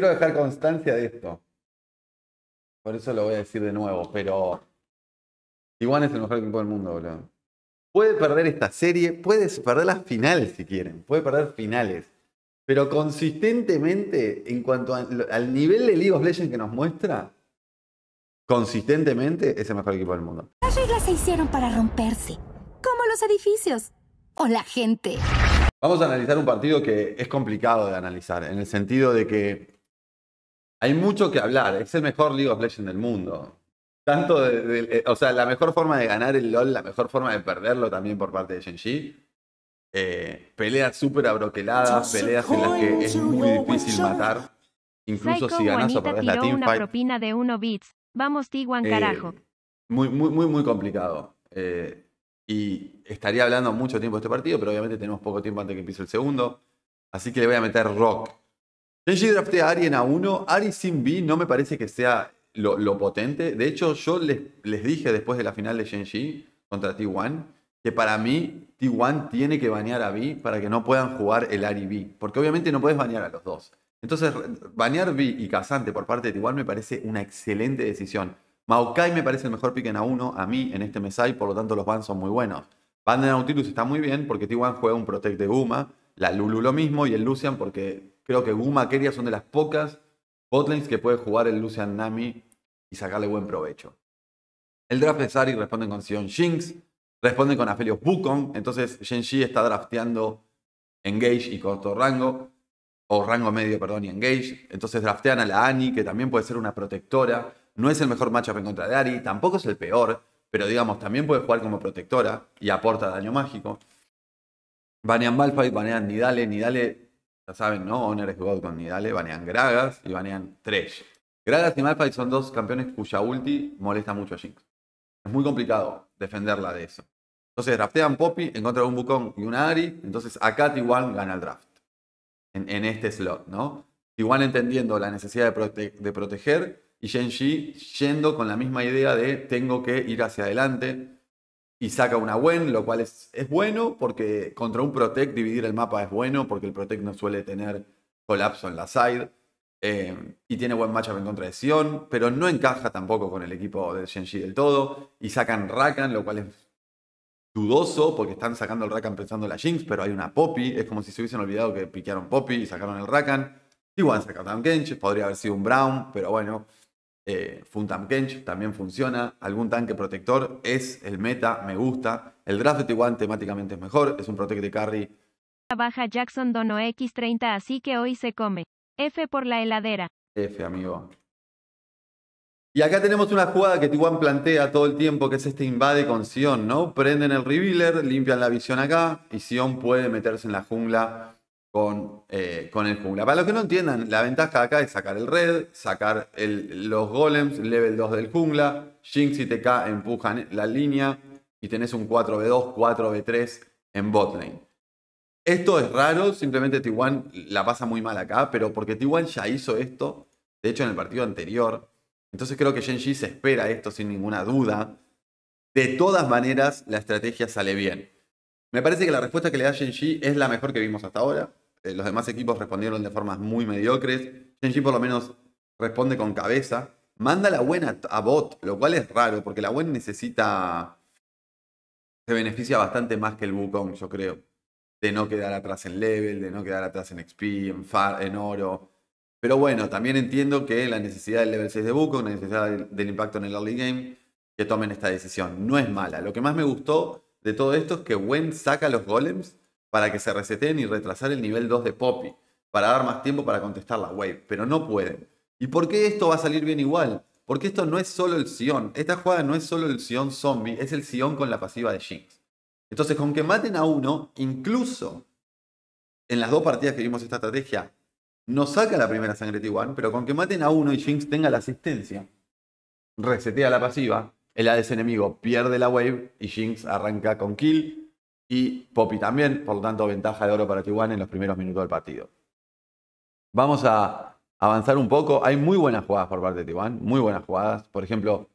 Quiero dejar constancia de esto. Por eso lo voy a decir de nuevo, pero igual es el mejor equipo del mundo, boludo. Puede perder esta serie, puede perder las finales si quieren, puede perder finales. Pero consistentemente, en cuanto al nivel de League of Legends que nos muestra, consistentemente es el mejor equipo del mundo. Las reglas se hicieron para romperse, como los edificios o la gente. Vamos a analizar un partido que es complicado de analizar, en el sentido de que hay mucho que hablar. Es el mejor League of Legends del mundo. Tanto de, eh, o sea, la mejor forma de ganar el LOL, la mejor forma de perderlo también por parte de Genji. Eh, peleas súper abroqueladas, peleas en las que es muy difícil matar. Incluso si ganas o perdés la teamfight. propina Vamos, eh, Muy, muy, muy, muy complicado. y estaría hablando mucho tiempo de este partido, pero obviamente tenemos poco tiempo antes que empiece el segundo. Así que le voy a meter Rock Genji drafté a Ari en A1. Ari sin B no me parece que sea lo, potente. De hecho, yo les, les, dije después de la final de Genji contra T1 que para mí T1 tiene que banear a B para que no puedan jugar el Ari B. Porque obviamente no puedes banear a los dos. Entonces, banear B y Casante por parte de T1 me parece una excelente decisión. Maokai me parece el mejor pick en A1 a mí en este Mesai, por lo tanto los bans son muy buenos. Ban de Nautilus está muy bien porque T1 juega un Protect de Guma, la Lulu lo mismo y el Lucian porque Creo que Guma, Keria son de las pocas botlanes que puede jugar el Lucian Nami y sacarle buen provecho. El draft de Sari responde con Sion Jinx, responden con Aphelios Bukon, entonces Genji está drafteando Engage y corto rango, o rango medio, perdón, y Engage. Entonces draftean a la Annie, que también puede ser una protectora. No es el mejor matchup en contra de Ari, tampoco es el peor, pero digamos, también puede jugar como protectora y aporta daño mágico. Banean Malphite, banean Nidale. Nidale ya saben, ¿no? Honor es God con Nidale, banean Gragas y banean Thresh. Gragas y Malphite son dos campeones cuya ulti molesta mucho a Jinx. Es muy complicado defenderla de eso. Entonces draftean Poppy en contra de un Bukong y un Ari. Entonces acá igual gana el draft. En, este slot, ¿no? Igual entendiendo la necesidad de, proteger y Shenji yendo con la misma idea de tengo que ir hacia adelante, y saca una Wen, lo cual es, bueno porque contra un Protect dividir el mapa es bueno porque el Protect no suele tener colapso en la side. Eh, y tiene buen matchup en contra de Sion, pero no encaja tampoco con el equipo de shenji del todo. Y sacan Rakan, lo cual es dudoso porque están sacando el Rakan pensando en la Jinx, pero hay una Poppy. Es como si se hubiesen olvidado que piquearon Poppy y sacaron el Rakan. Igual sacaron Genji, podría haber sido un Brown, pero bueno. Eh, Funtam Kench también funciona. Algún tanque protector es el meta, me gusta. El draft de Tiguan temáticamente es mejor. Es un protect de carry. Baja Jackson Dono X30, así que hoy se come. F por la heladera. F, amigo. Y acá tenemos una jugada que Tiguan plantea todo el tiempo, que es este invade con Sion, ¿no? Prenden el revealer, limpian la visión acá y Sion puede meterse en la jungla eh, con, el jungla. Para los que no entiendan, la ventaja acá es sacar el red, sacar los golems, level 2 del jungla, Jinx y TK empujan la línea y tenés un 4v2, 4v3 en botlane. Esto es raro, simplemente t la pasa muy mal acá, pero porque t ya hizo esto, de hecho en el partido anterior. Entonces creo que Gen.G se espera esto sin ninguna duda. De todas maneras, la estrategia sale bien. Me parece que la respuesta que le da Gen.G es la mejor que vimos hasta ahora. Eh, los demás equipos respondieron de formas muy mediocres. Genji por lo menos responde con cabeza. Manda la buena a bot, lo cual es raro, porque la buena necesita. Se beneficia bastante más que el Wukong, yo creo. De no quedar atrás en level, de no quedar atrás en XP, en, oro. Pero bueno, también entiendo que la necesidad del level 6 de Wukong, la necesidad del, impacto en el early game, que tomen esta decisión. No es mala. Lo que más me gustó de todo esto es que Wen saca los golems para que se reseteen y retrasar el nivel 2 de Poppy, para dar más tiempo para contestar la wave, pero no pueden. ¿Y por qué esto va a salir bien igual? Porque esto no es solo el Sion, esta jugada no es solo el Sion zombie, es el Sion con la pasiva de Jinx. Entonces, con que maten a uno, incluso en las dos partidas que vimos esta estrategia, no saca la primera sangre T1, pero con que maten a uno y Jinx tenga la asistencia, resetea la pasiva, el ADC enemigo pierde la wave y Jinx arranca con kill, y Poppy también, por lo tanto ventaja de oro para Tijuana en los primeros minutos del partido. Vamos a avanzar un poco, hay muy buenas jugadas por parte de Tijuana, muy buenas jugadas, por ejemplo,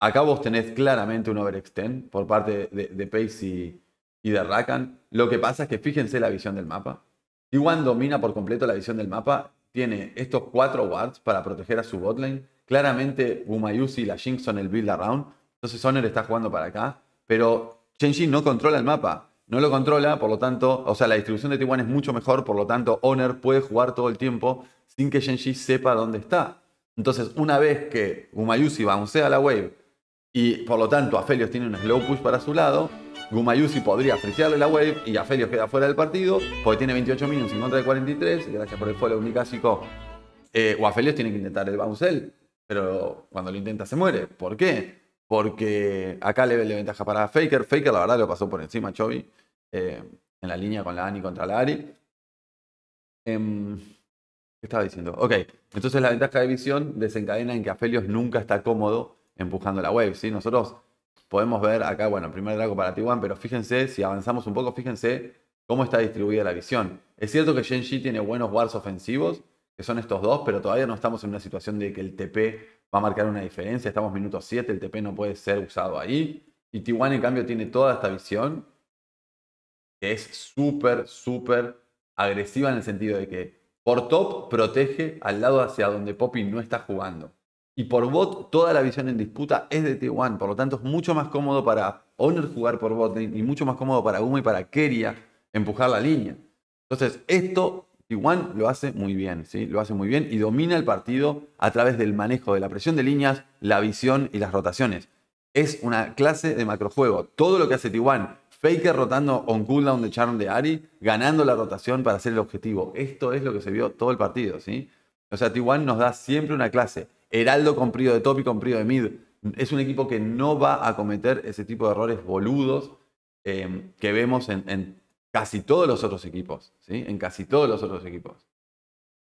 acá vos tenés claramente un overextend por parte de, de Pace y, de Rakan, lo que pasa es que fíjense la visión del mapa, Tijuana domina por completo la visión del mapa, tiene estos cuatro wards para proteger a su botlane, claramente Umayusi y la Jinx son el build around, entonces Sonner está jugando para acá, pero Chenji no controla el mapa no lo controla, por lo tanto, o sea, la distribución de t es mucho mejor, por lo tanto, Honor puede jugar todo el tiempo sin que Genji sepa dónde está. Entonces, una vez que Gumayusi bouncea la wave y por lo tanto Aphelios tiene un slow push para su lado, Gumayusi podría apreciarle la wave y Aphelios queda fuera del partido porque tiene 28 minutos en contra de 43. Gracias por el follow, unicásico, eh, o Aphelios tiene que intentar el bounce pero cuando lo intenta se muere. ¿Por qué? porque acá le ve la ventaja para Faker. Faker, la verdad, lo pasó por encima Chovy eh, en la línea con la Ani contra la Ari. Em, ¿Qué estaba diciendo? Ok, entonces la ventaja de visión desencadena en que Aphelios nunca está cómodo empujando la wave. Nosotros podemos ver acá, bueno, primer drago para T1, pero fíjense, si avanzamos un poco, fíjense cómo está distribuida la visión. Es cierto que Genji tiene buenos wards ofensivos, que son estos dos, pero todavía no estamos en una situación de que el TP va a marcar una diferencia. Estamos minuto 7, el TP no puede ser usado ahí. Y T1, en cambio, tiene toda esta visión que es súper, súper agresiva en el sentido de que por top protege al lado hacia donde Poppy no está jugando. Y por bot, toda la visión en disputa es de T1. Por lo tanto, es mucho más cómodo para Honor jugar por bot y mucho más cómodo para Guma y para Keria empujar la línea. Entonces, esto Tiwan lo hace muy bien, ¿sí? Lo hace muy bien y domina el partido a través del manejo de la presión de líneas, la visión y las rotaciones. Es una clase de macrojuego. Todo lo que hace Tiwan, Faker rotando on cooldown de Charm de Ari, ganando la rotación para hacer el objetivo. Esto es lo que se vio todo el partido, ¿sí? O sea, T1 nos da siempre una clase. Heraldo con de top y con de mid. Es un equipo que no va a cometer ese tipo de errores boludos eh, que vemos en, en casi todos los otros equipos, ¿sí? En casi todos los otros equipos.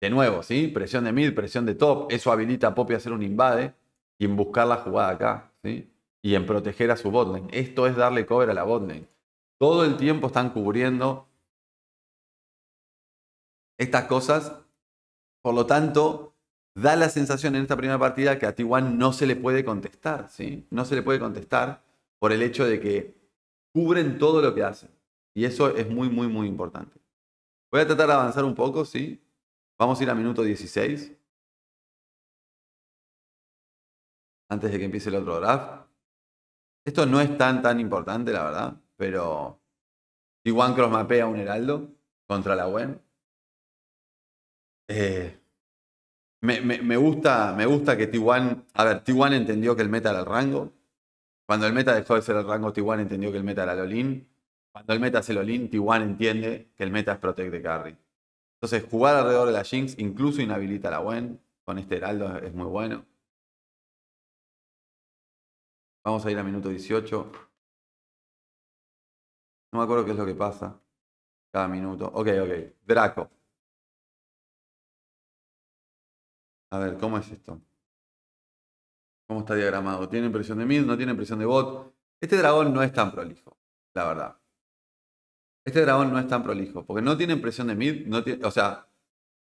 De nuevo, ¿sí? Presión de mid, presión de top. Eso habilita a Poppy a hacer un invade y en buscar la jugada acá, ¿sí? Y en proteger a su botlane. Esto es darle cover a la botlane. Todo el tiempo están cubriendo estas cosas. Por lo tanto, da la sensación en esta primera partida que a Tiwan no se le puede contestar, ¿sí? No se le puede contestar por el hecho de que cubren todo lo que hacen. Y eso es muy, muy, muy importante. Voy a tratar de avanzar un poco, ¿sí? Vamos a ir a minuto 16. Antes de que empiece el otro draft. Esto no es tan, tan importante, la verdad, pero T1 Cross mapea un heraldo contra la WEN. Eh, me, gusta, que T1. A ver, T1 entendió que el meta era el rango. Cuando el meta dejó de ser el rango, T1 entendió que el meta era el cuando el meta se lo lean, t entiende que el meta es Protect de Carry. Entonces, jugar alrededor de la Jinx incluso inhabilita a la Gwen. Con este Heraldo es muy bueno. Vamos a ir a minuto 18. No me acuerdo qué es lo que pasa cada minuto. Ok, ok. Draco. A ver, ¿cómo es esto? ¿Cómo está diagramado? ¿Tiene presión de mid? ¿No tiene presión de bot? Este dragón no es tan prolijo, la verdad. Este dragón no es tan prolijo, porque no tienen presión de mid, o sea,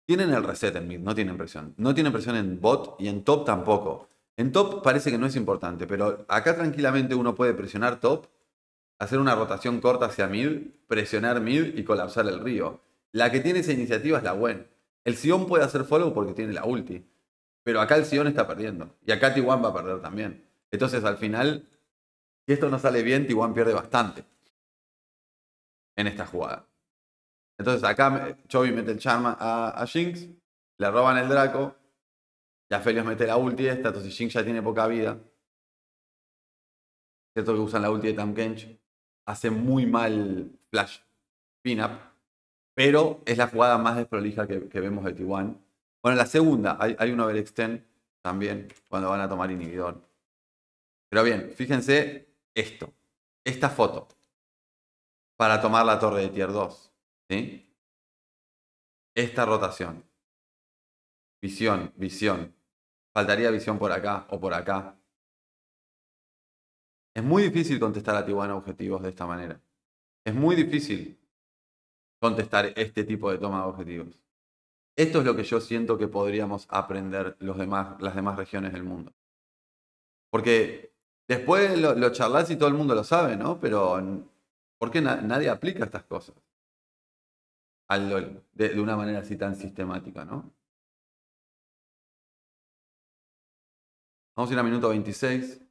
tienen el reset en mid, no tienen presión. No tienen presión en bot y en top tampoco. En top parece que no es importante, pero acá tranquilamente uno puede presionar top, hacer una rotación corta hacia mid, presionar mid y colapsar el río. La que tiene esa iniciativa es la buena. El Sion puede hacer follow porque tiene la ulti, pero acá el Sion está perdiendo y acá t va a perder también. Entonces al final, si esto no sale bien, t pierde bastante en esta jugada. Entonces acá Chovy mete el charm a, Jinx, le roban el Draco, ya Felios mete la ulti esta, entonces Jinx ya tiene poca vida. Cierto que usan la ulti de Tam Hace muy mal flash pin-up, pero es la jugada más desprolija que, vemos de T1 Bueno, la segunda, hay, una de Extend también cuando van a tomar inhibidor. Pero bien, fíjense esto, esta foto para tomar la torre de tier 2. ¿sí? Esta rotación. Visión, visión. Faltaría visión por acá o por acá. Es muy difícil contestar a Tijuana objetivos de esta manera. Es muy difícil contestar este tipo de toma de objetivos. Esto es lo que yo siento que podríamos aprender los demás, las demás regiones del mundo. Porque después lo, lo charlas y todo el mundo lo sabe, ¿no? Pero ¿Por qué nadie aplica estas cosas? de, una manera así tan sistemática, ¿no? Vamos a ir a minuto 26.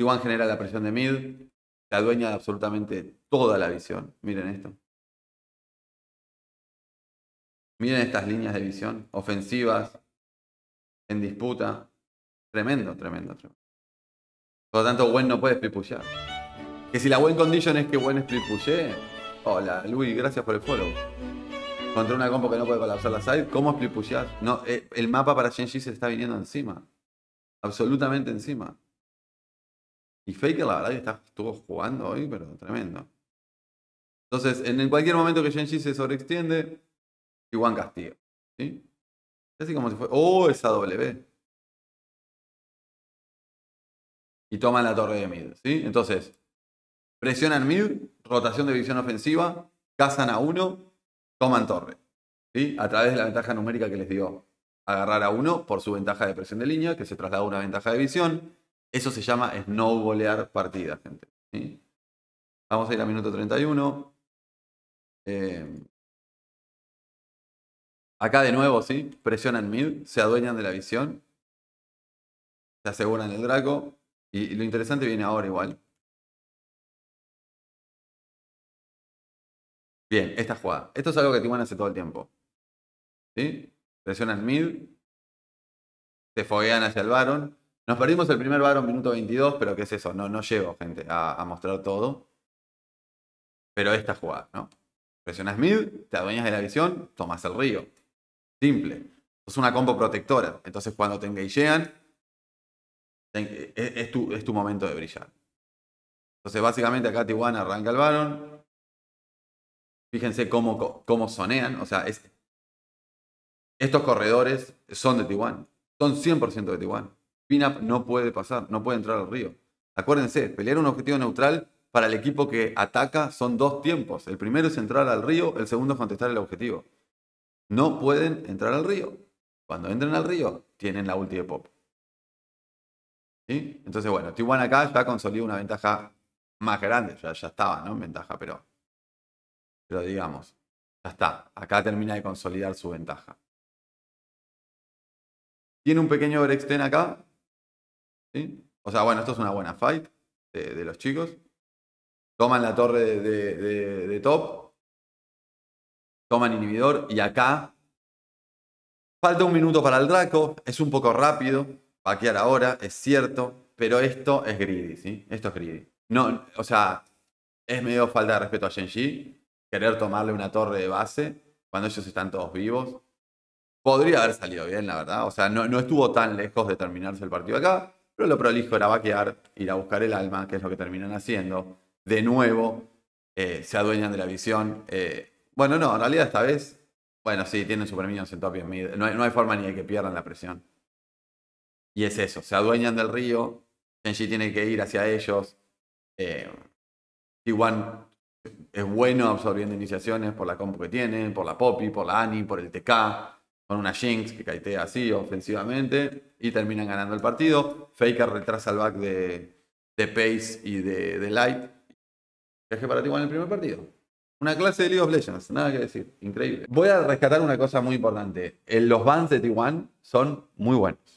Juan genera la presión de Mid, la dueña de absolutamente toda la visión. Miren esto. Miren estas líneas de visión, ofensivas, en disputa. Tremendo, tremendo, tremendo. Por lo tanto, Gwen no puede split Que si la buen condition es que Gwen split Hola, Luis, gracias por el follow. Contra una compo que no puede colapsar la side, ¿cómo split No, eh, el mapa para Genji se está viniendo encima. Absolutamente encima. Y Faker, la verdad estuvo jugando hoy, pero tremendo. Entonces, en cualquier momento que Genji se sobreextiende, Igual castiga. ¿Sí? Así como si fue. ¡Oh, esa W! y toman la torre de mid. ¿sí? Entonces, presionan mid, rotación de visión ofensiva, cazan a uno, toman torre. ¿sí? A través de la ventaja numérica que les dio agarrar a uno por su ventaja de presión de línea, que se traslada a una ventaja de visión. Eso se llama snowbolear partida, gente. Vamos a ir a minuto 31. Eh, acá de nuevo, ¿sí? Presionan mid, se adueñan de la visión, se aseguran el Draco, y, lo interesante viene ahora igual. Bien, esta jugada. Esto es algo que Timon hace todo el tiempo. ¿Sí? Presionan mid. Te foguean hacia el varón. Nos perdimos el primer varón, minuto 22, pero ¿qué es eso? No, no llego, gente, a, mostrar todo. Pero esta jugada, ¿no? Presionas mid, te adueñas de la visión, tomas el río. Simple. Es una combo protectora. Entonces cuando te engagean, eh, eh, es, tu, momento de brillar. Entonces, básicamente acá Tijuana arranca el balón. Fíjense cómo, cómo sonean. O sea, estos corredores son de Tijuana, Son 100% de Tijuana. Pinup no puede pasar, no puede entrar al río. Acuérdense, pelear un objetivo neutral para el equipo que ataca son dos tiempos. El primero es entrar al río, el segundo es contestar el objetivo. No pueden entrar al río. Cuando entran al río, tienen la ulti de pop. Entonces, bueno, Tijuana acá ya consolida una ventaja más grande, ya, ya estaba, ¿no? En ventaja, pero, pero digamos, ya está, acá termina de consolidar su ventaja. Tiene un pequeño Brexten acá, O sea, bueno, esto es una buena fight de, los chicos. Toman la torre de, de top, toman inhibidor y acá Falta un minuto para el Draco, es un poco rápido vaquear ahora, es cierto, pero esto es greedy, ¿sí? Esto es greedy. No, o sea, es medio falta de respeto a Genji querer tomarle una torre de base cuando ellos están todos vivos. Podría haber salido bien, la verdad. O sea, no, estuvo tan lejos de terminarse el partido acá, pero lo prolijo era vaquear, ir a buscar el alma, que es lo que terminan haciendo. De nuevo, eh, se adueñan de la visión. Eh, bueno, no, en realidad esta vez, bueno, sí, tienen Super Minions en top y mid. no hay forma ni de que pierdan la presión. Y es eso, se adueñan del río, Genji tiene que ir hacia ellos, eh, es bueno absorbiendo iniciaciones por la compu que tiene, por la Poppy, por la Annie, por el TK, con una Jinx que caitea así ofensivamente y terminan ganando el partido. Faker retrasa el back de, Pace y de, de Light. Viaje para t el primer partido. Una clase de League of Legends, nada que decir, increíble. Voy a rescatar una cosa muy importante. Eh, los bans de t son muy buenos.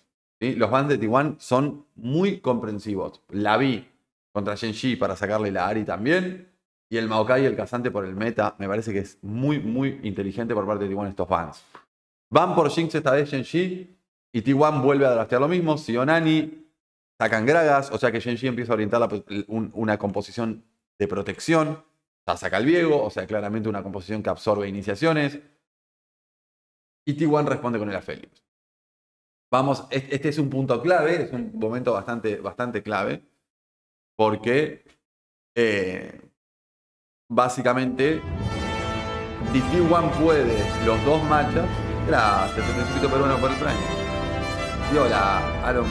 Los bans de T1 son muy comprensivos. La vi contra Shenji para sacarle la Ari también. Y el Maokai y el Cazante por el meta. Me parece que es muy, muy inteligente por parte de T1 estos bans. Van por Jinx esta vez Shenji. Y T1 vuelve a draftear lo mismo. Sionani sacan Gragas. O sea que Shenji empieza a orientar una composición de protección. La saca el Viego. O sea, claramente una composición que absorbe iniciaciones. Y T1 responde con el Aphelios vamos, este es un punto clave, es un momento bastante, bastante clave, porque eh, básicamente si One puede los dos matchups. Gracias, el Principito peruano por el Y Viola, Aaron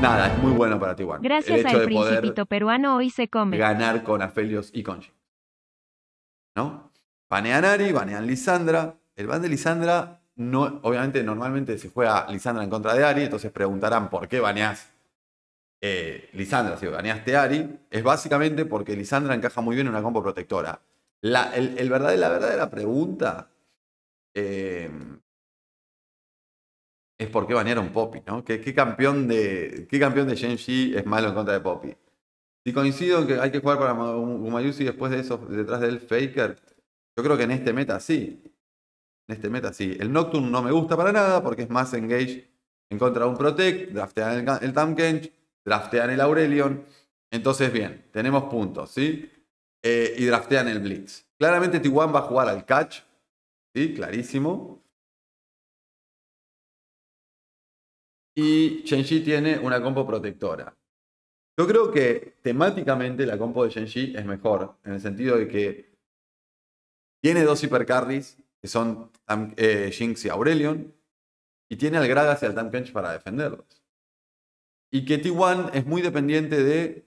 Nada, es muy bueno para t Gracias al principito peruano hoy se come. Ganar con Afelios y Conchi. ¿No? Banean Ari, banean Lisandra, el ban de Lisandra, no, obviamente normalmente se juega Lisandra en contra de Ari, entonces preguntarán por qué baneás eh, Lisandra, si baneaste Ari, es básicamente porque Lisandra encaja muy bien en una compo protectora. La, el, verdad, la verdadera pregunta em, es por qué banearon Poppy, ¿no? ¿Qué, campeón de, qué campeón de es malo en contra de Poppy? Si coincido que hay que jugar para Umayusi después de eso, detrás del Faker, yo creo que en este meta sí este meta sí. El Nocturne no me gusta para nada porque es más engage en contra de un Protect. Draftean el, el Tamkench, draftean el Aurelion. Entonces, bien, tenemos puntos, ¿sí? Eh, y draftean el Blitz. Claramente tiguan va a jugar al catch. Sí, clarísimo. Y Shenji tiene una compo protectora. Yo creo que temáticamente la compo de Shenji es mejor, en el sentido de que tiene dos hipercarries que son eh, Jinx y Aurelion, y tiene al Gragas y al Punch para defenderlos. Y que T1 es muy dependiente de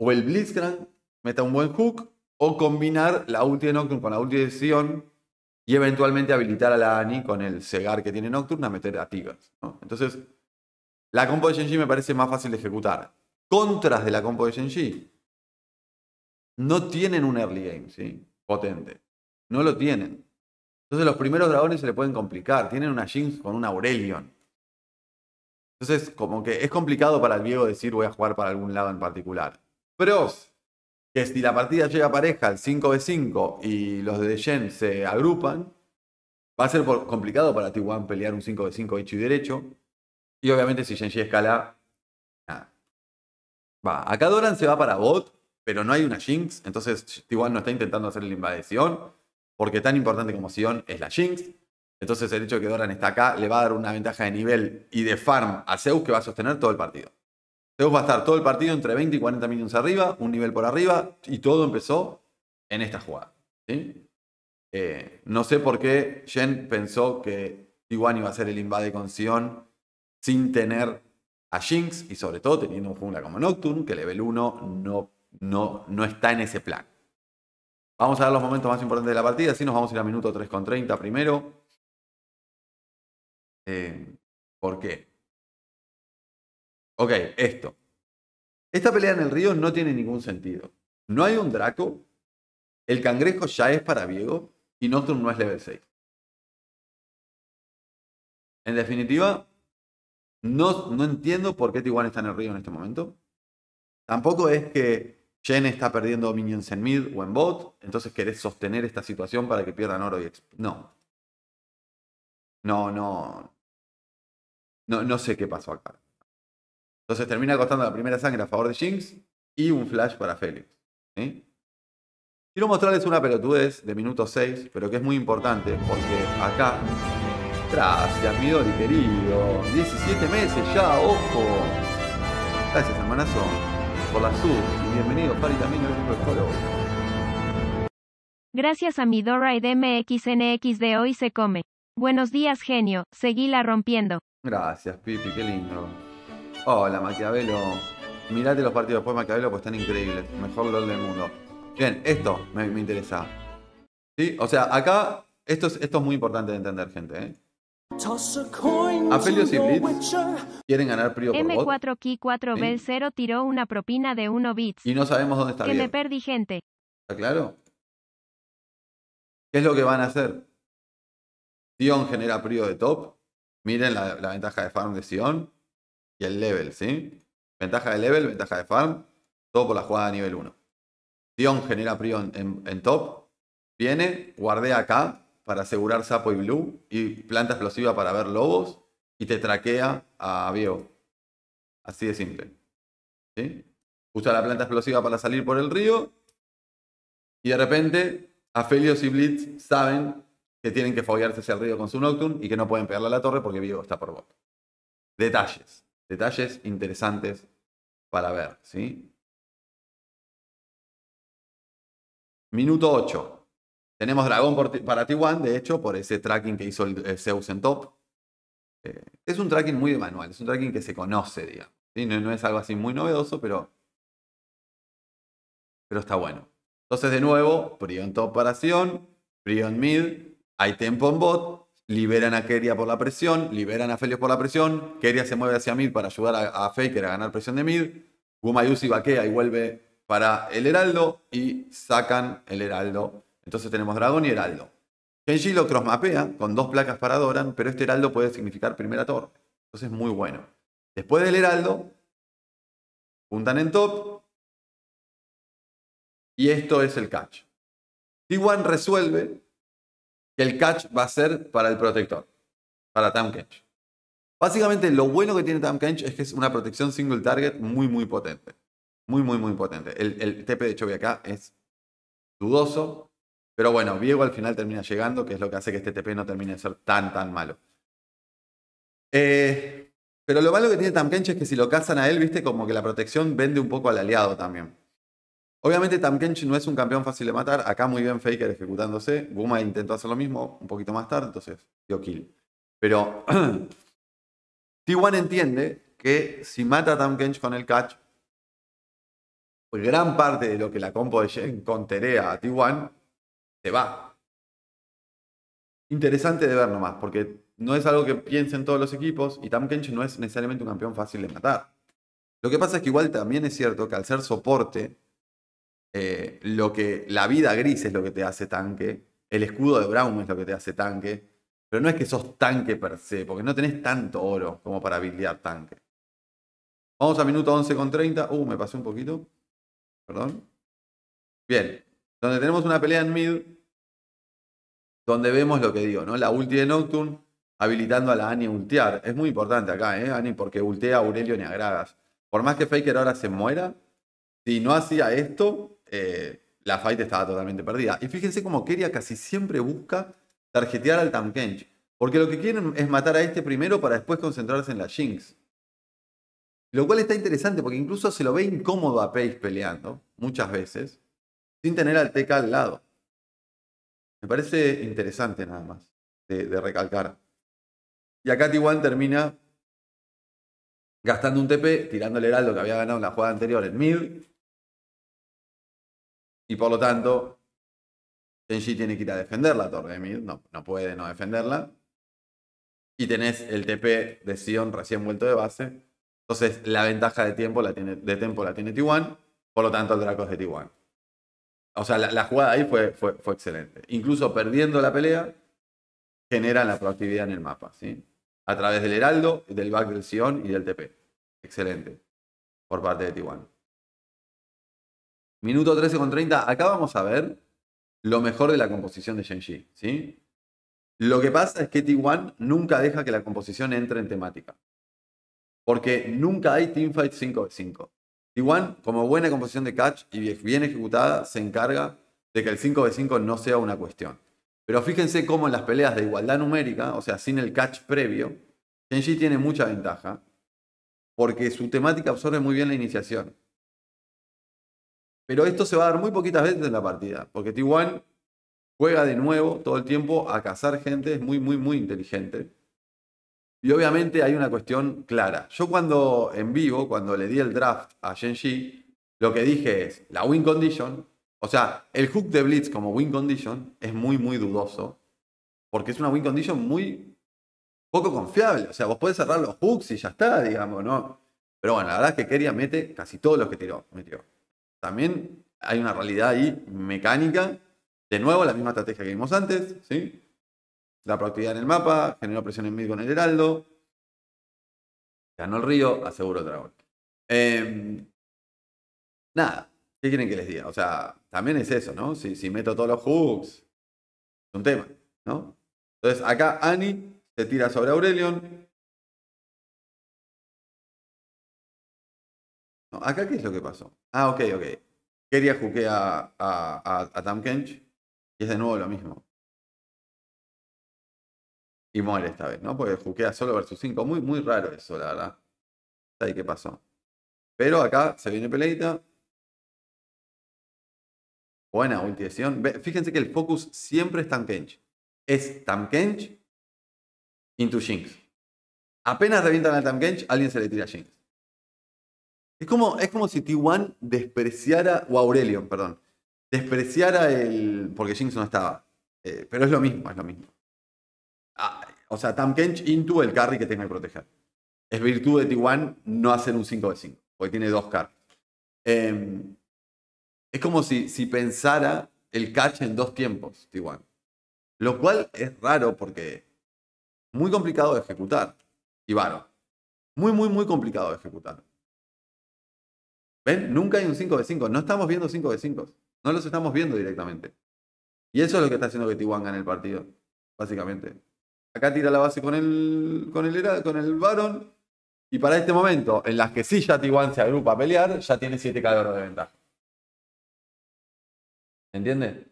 o el Blitzcrank meta un buen hook, o combinar la ulti de Nocturne con la ulti de Sion y eventualmente habilitar a la Annie con el cegar que tiene Nocturne a meter a Tigers. Entonces, la compo de Shenji me parece más fácil de ejecutar. Contras de la compo de Shenji. No tienen un early game, ¿sí? Potente. No lo tienen. Entonces los primeros dragones se le pueden complicar. Tienen una Jinx con una Aurelion. Entonces, como que es complicado para el viejo decir voy a jugar para algún lado en particular. Pero que si la partida llega pareja al 5v5 y los de Shen se agrupan, va a ser complicado para t pelear un 5v5 hecho y derecho. Y obviamente si Genji escala, nada. Va, acá Doran se va para bot, pero no hay una Jinx, entonces t no está intentando hacer la invasión porque tan importante como Sion es la Jinx. Entonces el hecho de que Doran está acá le va a dar una ventaja de nivel y de farm a Zeus que va a sostener todo el partido. Zeus va a estar todo el partido entre 20 y 40 minions arriba, un nivel por arriba, y todo empezó en esta jugada. Eh, no sé por qué Shen pensó que t iba a ser el invade con Sion sin tener a Jinx y sobre todo teniendo un jungla como Nocturne, que el level 1 no, no, no está en ese plan. Vamos a ver los momentos más importantes de la partida. Si nos vamos a ir a minuto 3 con 30 primero. Eh, ¿Por qué? Ok, esto. Esta pelea en el río no tiene ningún sentido. No hay un Draco. El cangrejo ya es para Viego. Y Nostrum no es level 6. En definitiva, no, no entiendo por qué Tiguan está en el río en este momento. Tampoco es que Jen está perdiendo minions en mid o en bot, entonces querés sostener esta situación para que pierdan oro y exp No. No, no. No, sé qué pasó acá. Entonces termina costando la primera sangre a favor de Jinx y un flash para Félix. Quiero mostrarles una pelotudez de minuto 6, pero que es muy importante porque acá. Gracias, Midori querido. 17 meses ya, ojo. Gracias, hermanazo por la sub y bienvenido Pari también Gracias a Midora y DMXNX de hoy se come. Buenos días genio, la rompiendo. Gracias Pipi, qué lindo. Hola Maquiavelo. Mirate los partidos después Maquiavelo pues están increíbles. Mejor gol del mundo. Bien, esto me, interesa. ¿Sí? O sea, acá esto es, esto es muy importante de entender, gente. ¿eh? Apelios y Blitz quieren ganar Prio por M4 k 4 b 0 tiró una propina de 1 bits. Y no sabemos dónde está bien. perdí gente. ¿Está claro? ¿Qué es lo que van a hacer? Sion genera Prio de top. Miren la, ventaja de farm de Sion. Y el level, ¿sí? Ventaja de level, ventaja de farm. Todo por la jugada de nivel 1. Sion genera Prio en, top. Viene, guardé acá para asegurar Sapo y Blue, y planta explosiva para ver lobos, y te traquea a Bio. Así de simple. Usa la planta explosiva para salir por el río, y de repente Aphelios y Blitz saben que tienen que foguearse hacia el río con su Nocturne y que no pueden pegarle a la torre porque Bio está por bot. Detalles, detalles interesantes para ver, Minuto 8. Tenemos dragón para T1, de hecho, por ese tracking que hizo el, eh, Zeus en top. Eh, es un tracking muy manual, es un tracking que se conoce, digamos. No, es algo así muy novedoso, pero, pero está bueno. Entonces, de nuevo, Prion top para Sion, Prion mid, hay tempo en bot, liberan a Keria por la presión, liberan a Felios por la presión, Keria se mueve hacia mid para ayudar a, Faker a ganar presión de mid, Gumayusi vaquea y vuelve para el Heraldo y sacan el Heraldo entonces tenemos dragón y heraldo. Genji lo crossmapea con dos placas para Doran, pero este heraldo puede significar primera torre. Entonces es muy bueno. Después del heraldo, puntan en top. Y esto es el catch. T1 resuelve que el catch va a ser para el protector, para Tam Kench. Básicamente lo bueno que tiene Tam Kench es que es una protección single target muy muy potente. Muy muy muy potente. El, el TP de Chovy acá es dudoso, pero bueno, Viego al final termina llegando, que es lo que hace que este TP no termine de ser tan, tan malo. Eh, pero lo malo que tiene Kench es que si lo cazan a él, viste, como que la protección vende un poco al aliado también. Obviamente Tamkench no es un campeón fácil de matar. Acá muy bien Faker ejecutándose. Guma intentó hacer lo mismo un poquito más tarde, entonces dio kill. Pero T1 entiende que si mata a Tamkench con el catch, pues gran parte de lo que la compo de conterea a T1 va. Interesante de ver nomás, porque no es algo que piensen todos los equipos y Tam no es necesariamente un campeón fácil de matar. Lo que pasa es que igual también es cierto que al ser soporte, eh, lo que la vida gris es lo que te hace tanque, el escudo de Brown es lo que te hace tanque, pero no es que sos tanque per se, porque no tenés tanto oro como para habilitar tanque. Vamos a minuto 11 con 30. Uh, me pasé un poquito. Perdón. Bien. Donde tenemos una pelea en mid donde vemos lo que digo, ¿no? La ulti de Nocturne habilitando a la Annie a ultear. Es muy importante acá, ¿eh? Annie, porque ultea a Aurelio ni Gragas. Por más que Faker ahora se muera, si no hacía esto, eh, la fight estaba totalmente perdida. Y fíjense cómo Keria casi siempre busca tarjetear al Tamkench. Porque lo que quieren es matar a este primero para después concentrarse en la Jinx. Lo cual está interesante porque incluso se lo ve incómodo a Pace peleando, muchas veces, sin tener al TK al lado. Me parece interesante nada más de, recalcar. Y acá T1 termina gastando un TP, tirando el heraldo que había ganado en la jugada anterior en mid. Y por lo tanto, Tenji tiene que ir a defender la torre de mid. No, no puede no defenderla. Y tenés el TP de Sion recién vuelto de base. Entonces la ventaja de tiempo la tiene, de tempo la tiene T1. Por lo tanto, el Draco es de T1. O sea, la, jugada ahí fue, fue, excelente. Incluso perdiendo la pelea, generan la proactividad en el mapa, A través del Heraldo, del back del Sion y del TP. Excelente. Por parte de T1. Minuto 13 con 30. Acá vamos a ver lo mejor de la composición de Shenji, ¿sí? Lo que pasa es que T1 nunca deja que la composición entre en temática. Porque nunca hay teamfight 5v5. Tiwan, como buena composición de catch y bien ejecutada, se encarga de que el 5v5 no sea una cuestión. Pero fíjense cómo en las peleas de igualdad numérica, o sea, sin el catch previo, Genji tiene mucha ventaja porque su temática absorbe muy bien la iniciación. Pero esto se va a dar muy poquitas veces en la partida, porque T1 juega de nuevo todo el tiempo a cazar gente, es muy, muy, muy inteligente. Y obviamente hay una cuestión clara. Yo cuando en vivo, cuando le di el draft a Genji, lo que dije es, la win condition, o sea, el hook de Blitz como win condition es muy, muy dudoso, porque es una win condition muy poco confiable. O sea, vos podés cerrar los hooks y ya está, digamos, ¿no? Pero bueno, la verdad es que Keria mete casi todos los que tiró, metió. También hay una realidad ahí mecánica. De nuevo, la misma estrategia que vimos antes, ¿sí? La proactividad en el mapa, generó presión en mid con el heraldo. Ganó el río, aseguró otra dragón. Em, nada, ¿qué quieren que les diga? O sea, también es eso, ¿no? Si, si meto todos los hooks, es un tema, ¿no? Entonces acá Annie se tira sobre Aurelion. acá qué es lo que pasó. Ah, ok, ok. Quería juquear a, a, a Kench. Y es de nuevo lo mismo. Y muere esta vez, ¿no? Porque juquea solo versus 5. Muy, muy raro eso, la verdad. Ahí qué pasó. Pero acá se viene peleita. Buena ulti Fíjense que el focus siempre es Tankench. Es Tankench into Jinx. Apenas revientan a Tamkench, alguien se le tira a Jinx. Es como, es como si T1 despreciara, o Aurelion, perdón, despreciara el. porque Jinx no estaba. Eh, pero es lo mismo, es lo mismo. O sea, Kench into el carry que tenga que proteger. Es virtud de Tiguan no hacer un 5 de 5, porque tiene dos cards. Em, es como si, pensara el catch en dos tiempos, Tiguan. Lo cual es raro porque muy complicado de ejecutar. Y Muy, muy, muy complicado de ejecutar. ¿Ven? Nunca hay un 5 de 5. No estamos viendo 5 de 5. No los estamos viendo directamente. Y eso es lo que está haciendo que Tijuana gane el partido, básicamente acá tira la base con el, con el, con Baron. Y para este momento, en las que sí ya Tiguan se agrupa a pelear, ya tiene 7 k de ventaja. ¿entiende?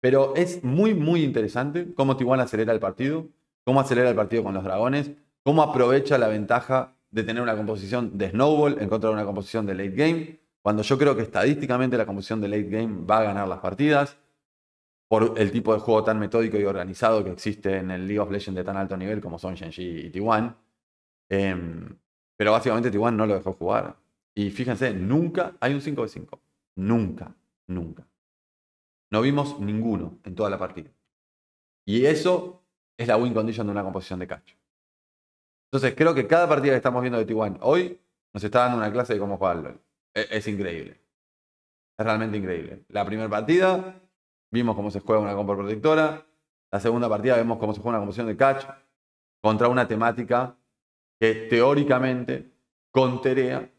Pero es muy, muy interesante cómo Tiguan acelera el partido, cómo acelera el partido con los dragones, cómo aprovecha la ventaja de tener una composición de snowball en contra de una composición de late game, cuando yo creo que estadísticamente la composición de late game va a ganar las partidas por el tipo de juego tan metódico y organizado que existe en el League of Legends de tan alto nivel como son Shenji y T1. Em, pero básicamente T1 no lo dejó jugar. Y fíjense, nunca hay un 5v5. Nunca, nunca. No vimos ninguno en toda la partida. Y eso es la win condition de una composición de cacho. Entonces creo que cada partida que estamos viendo de T1 hoy nos está dando una clase de cómo jugarlo. Es, es increíble. Es realmente increíble. La primera partida Vimos cómo se juega una compra protectora. La segunda partida vemos cómo se juega una composición de catch contra una temática que teóricamente conterea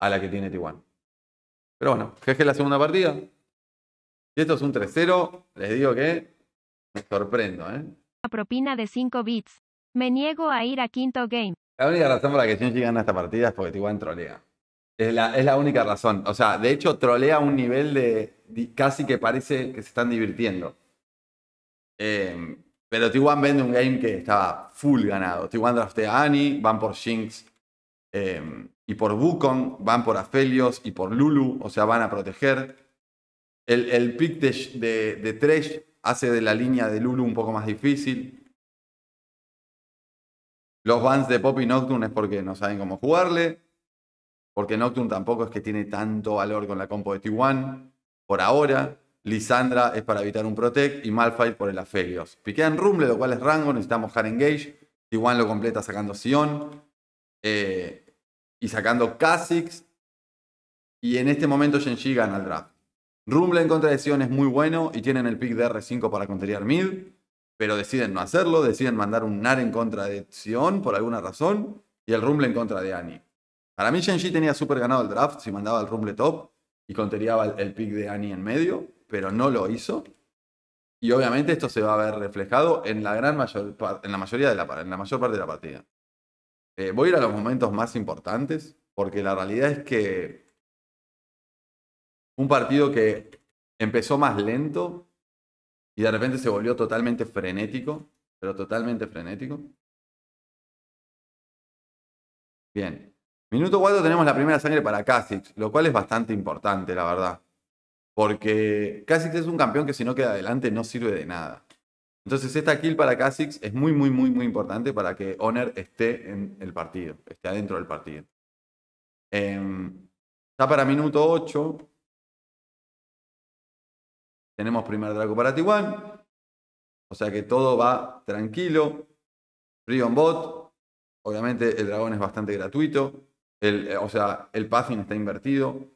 a la que tiene Tijuana. Pero bueno, que la segunda partida. Y esto es un 3-0, les digo que me sorprendo, ¿eh? propina de 5 bits. Me niego a ir a quinto game. La única razón por la que Shinji gana esta partida es porque Tijuana trolea. Es la, única razón. O sea, de hecho, trolea a un nivel de, casi que parece que se están divirtiendo. Em, pero T1 vende un game que estaba full ganado. T1 draftea a Annie, van por Jinx em, y por Wukong, van por Aphelios y por Lulu, o sea, van a proteger. El, el de, de, hace de la línea de Lulu un poco más difícil. Los bans de Poppy Nocturne es porque no saben cómo jugarle porque Nocturne tampoco es que tiene tanto valor con la compo de T1 por ahora. Lisandra es para evitar un Protect y Malphite por el Aphelios. Piquean Rumble, lo cual es rango, necesitamos Hard Engage. T1 lo completa sacando Sion eh, y sacando Kha'Zix. Y en este momento Genji gana el draft. Rumble en contra de Sion es muy bueno y tienen el pick de R5 para contrariar mid, pero deciden no hacerlo, deciden mandar un NAR en contra de Sion por alguna razón y el Rumble en contra de Annie. Para mí, Genji tenía súper ganado el draft si mandaba el rumble top y conteriaba el, pick de Annie en medio, pero no lo hizo. Y obviamente esto se va a ver reflejado en la gran mayor en la mayoría en la mayor parte de la partida. Eh, voy a ir a los momentos más importantes, porque la realidad es que un partido que empezó más lento y de repente se volvió totalmente frenético, pero totalmente frenético. Bien. Minuto 4 tenemos la primera sangre para Kha'Zix, lo cual es bastante importante, la verdad. Porque Kha'Zix es un campeón que si no queda adelante no sirve de nada. Entonces esta kill para Kha'Zix es muy, muy, muy, muy importante para que Honor esté en el partido, esté adentro del partido. Eh, em, está para minuto 8. Tenemos primer dragón para Tiwan. O sea que todo va tranquilo. Rion Bot. Obviamente el dragón es bastante gratuito. Eh, o sea, el passing está invertido.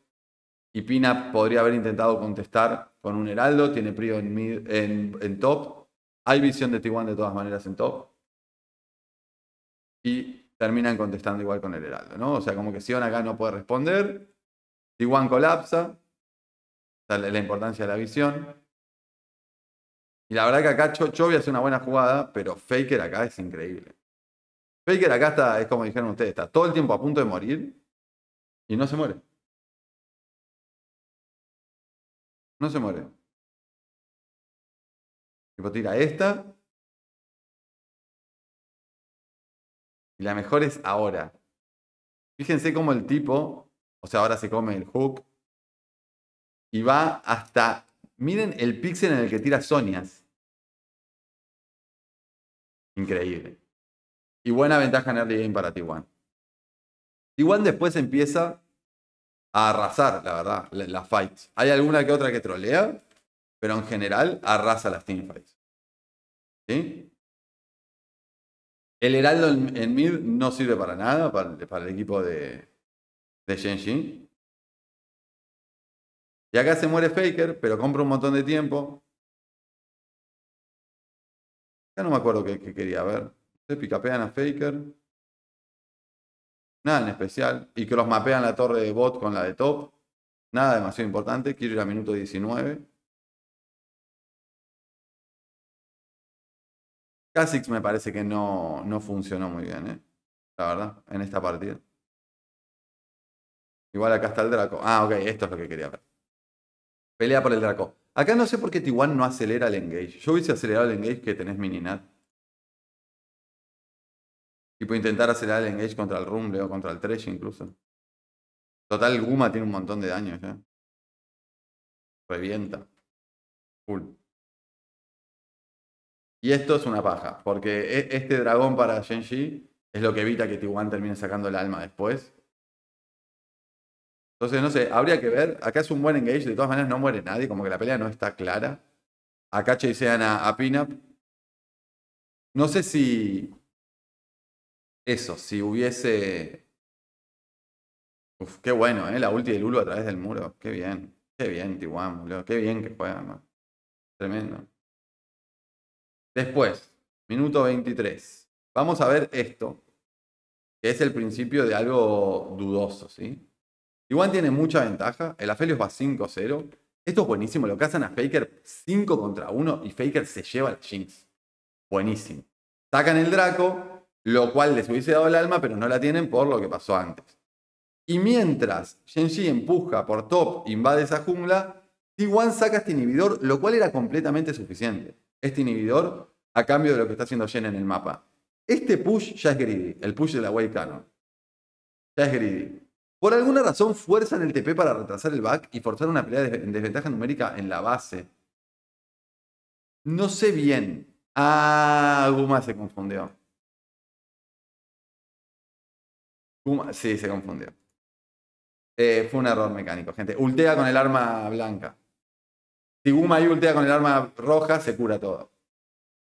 Y Pina podría haber intentado contestar con un heraldo. Tiene Prio en, top. Hay visión de Tiguan de todas maneras en top. Y terminan contestando igual con el heraldo, ¿no? O sea, como que Sion acá no puede responder. Tiguan colapsa. la importancia de la visión. Y la verdad que acá Chovy hace una buena jugada, pero Faker acá es increíble. Faker acá está, es como dijeron ustedes, está todo el tiempo a punto de morir y no se muere. No se muere. Tipo, tira esta. Y la mejor es ahora. Fíjense cómo el tipo, o sea, ahora se come el hook. Y va hasta. Miren el píxel en el que tira Sonia. Increíble y buena ventaja en early game para T1. después empieza a arrasar, la verdad, las fights. Hay alguna que otra que trolea, pero en general arrasa las teamfights. ¿Sí? El Heraldo en, mid no sirve para nada, para, el equipo de, de Y acá se muere Faker, pero compra un montón de tiempo. Ya no me acuerdo qué quería ver picapean a Faker. Nada en especial. Y que los mapean la torre de bot con la de top. Nada demasiado importante. Quiero ir a minuto 19. Kha'Zix me parece que no, no funcionó muy bien, ¿eh? la verdad, en esta partida. Igual acá está el Draco. Ah, ok, esto es lo que quería ver. Pelea por el Draco. Acá no sé por qué Tiwan no acelera el engage. Yo hubiese acelerado el engage que tenés mini nat y puede intentar hacer el engage contra el rumble o contra el trash incluso. Total, Guma tiene un montón de daños ya. Revienta. Full. Y esto es una paja, porque e, este dragón para Shenji es lo que evita que tiguan termine sacando el alma después. Entonces, no sé, habría que ver. Acá es un buen engage, de todas maneras no muere nadie, como que la pelea no está clara. Acá chasean a, a Pinup. No sé si eso, si hubiese... Uf, qué bueno, ¿eh? La ulti de Lulu a través del muro. Qué bien. Qué bien, Tiguan, boludo. Qué bien que juegan, man. Tremendo. Después, minuto 23. Vamos a ver esto, que es el principio de algo dudoso, ¿sí? Tiguan tiene mucha ventaja. El Aphelios va 5-0. Esto es buenísimo. Lo cazan a Faker 5 contra 1 y Faker se lleva al Jinx. Buenísimo. Sacan el Draco, lo cual les hubiese dado el alma, pero no la tienen por lo que pasó antes. Y mientras Genji empuja por top, invade esa jungla, T1 saca este inhibidor, lo cual era completamente suficiente. Este inhibidor a cambio de lo que está haciendo Shen en el mapa. Este push ya es greedy, el push de la Way Ya es greedy. Por alguna razón fuerzan el TP para retrasar el back y forzar una pelea en desventaja numérica en la base. No sé bien. Ah, Guma se confundió. sí, se confundió. Eh, fue un error mecánico, gente. Ultea con el arma blanca. Si Guma ahí ultea con el arma roja, se cura todo.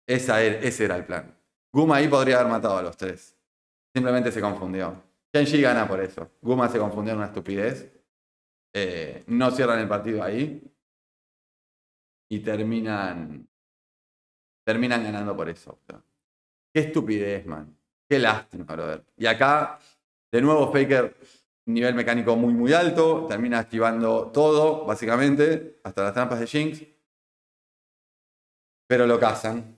Er, ese era el plan. Guma ahí podría haber matado a los tres. Simplemente se confundió. Kenji gana por eso. Guma se confundió en una estupidez. Eh, no cierran el partido ahí. Y terminan. Terminan ganando por eso. Qué estupidez, man. Qué lástima, brother. Y acá de nuevo, Faker, nivel mecánico muy, muy alto. Termina activando todo, básicamente, hasta las trampas de Jinx. Pero lo cazan.